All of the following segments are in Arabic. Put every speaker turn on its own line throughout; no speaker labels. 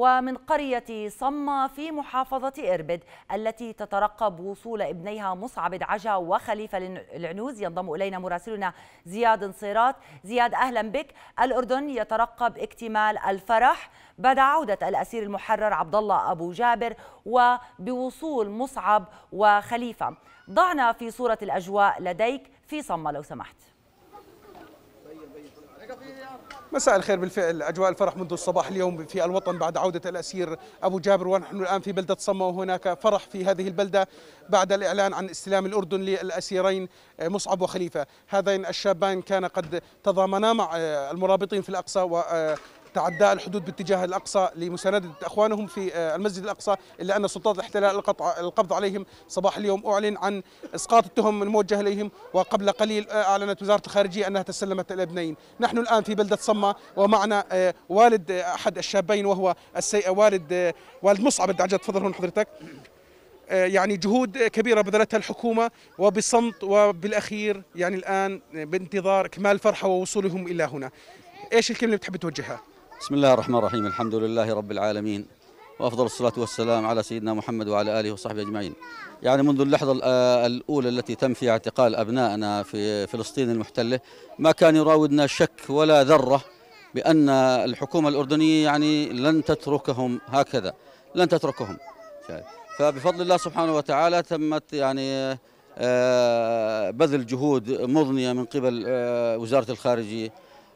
ومن قرية صمة في محافظة إربد التي تترقب وصول ابنيها مصعب العجا وخليفة العنوز ينضم إلينا مراسلنا زياد نصيرات زياد أهلا بك الأردن يترقب اكتمال الفرح بعد عودة الأسير المحرر عبد الله أبو جابر وبوصول مصعب وخليفة ضعنا في صورة الأجواء لديك في صمة لو سمحت
مساء الخير بالفعل أجواء الفرح منذ الصباح اليوم في الوطن بعد عودة الأسير أبو جابر ونحن الآن في بلدة صمة وهناك فرح في هذه البلدة بعد الإعلان عن استلام الأردن للأسيرين مصعب وخليفة هذين الشابان كان قد تضامنا مع المرابطين في الأقصى تعداء الحدود باتجاه الأقصى لمساندة أخوانهم في آه، المسجد الأقصى إلا أن سلطات الاحتلال القبض عليهم صباح اليوم أعلن عن إسقاط التهم الموجهة إليهم وقبل قليل آه، أعلنت وزارة الخارجية أنها تسلمت الأبنين نحن الآن في بلدة صمة ومعنا آه، والد أحد الشابين وهو السي والد والد مصعب الدعجة تفضل هون حضرتك يعني جهود كبيره بذلتها الحكومه وبصمت وبالاخير يعني الان بانتظار اكمال فرحه ووصولهم الى هنا. ايش الكلمه اللي بتحب توجهها؟
بسم الله الرحمن الرحيم الحمد لله رب العالمين وأفضل الصلاة والسلام على سيدنا محمد وعلى آله وصحبه أجمعين يعني منذ اللحظة الأولى التي تم فيها اعتقال أبنائنا في فلسطين المحتلة ما كان يراودنا شك ولا ذرة بأن الحكومة الأردنية يعني لن تتركهم هكذا لن تتركهم فبفضل الله سبحانه وتعالى تمت يعني بذل جهود مضنية من قبل وزارة الخارجية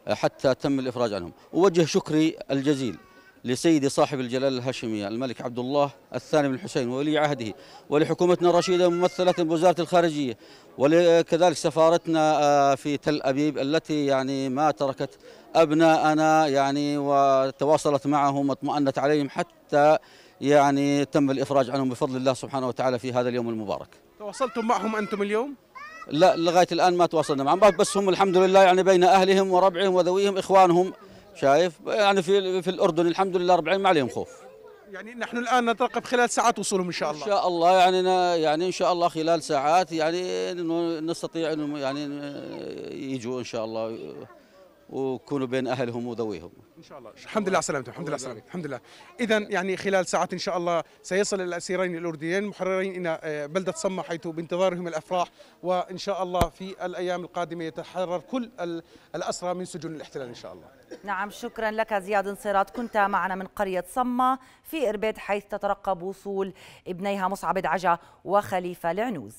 حتى تم الإفراج عنهم أوجه شكري الجزيل لسيدي صاحب الجلالة الهاشمية الملك عبد الله الثاني بن الحسين وولي عهده ولحكومتنا الرشيدة ممثلة بوزارة الخارجية وكذلك سفارتنا آه، في تل أبيب التي يعني ما تركت أبناءنا يعني وتواصلت معهم واطمأنت عليهم حتى يعني تم الإفراج عنهم بفضل الله سبحانه وتعالى في هذا اليوم المبارك
تواصلتم معهم أنتم اليوم؟
لا لغايه الان ما تواصلنا مع بعض بس هم الحمد لله يعني بين اهلهم وربعهم وذويهم اخوانهم شايف يعني في في الاردن الحمد لله ربعين ما عليهم خوف
يعني نحن الان نترقب خلال ساعات وصولهم ان شاء الله ان شاء الله يعني يعني ان شاء
الله خلال ساعات يعني نستطيع انه يعني يجوا ان شاء الله ويكونوا بين اهلهم وذويهم
ان شاء الله الحمد لله على سلامته الحمد لله على سلامته الحمد لله اذا يعني خلال ساعات ان شاء الله سيصل الاسيرين الاردنيين المحررين الى آه، بلده صما حيث بانتظارهم الافراح وان شاء الله في الايام القادمه يتحرر كل الاسرى من سجون الاحتلال ان شاء الله
نعم شكرا لك زياد انصراط كنت معنا من قريه صما في اربد حيث تترقب وصول ابنيها مصعب دعجه وخليفه العنوز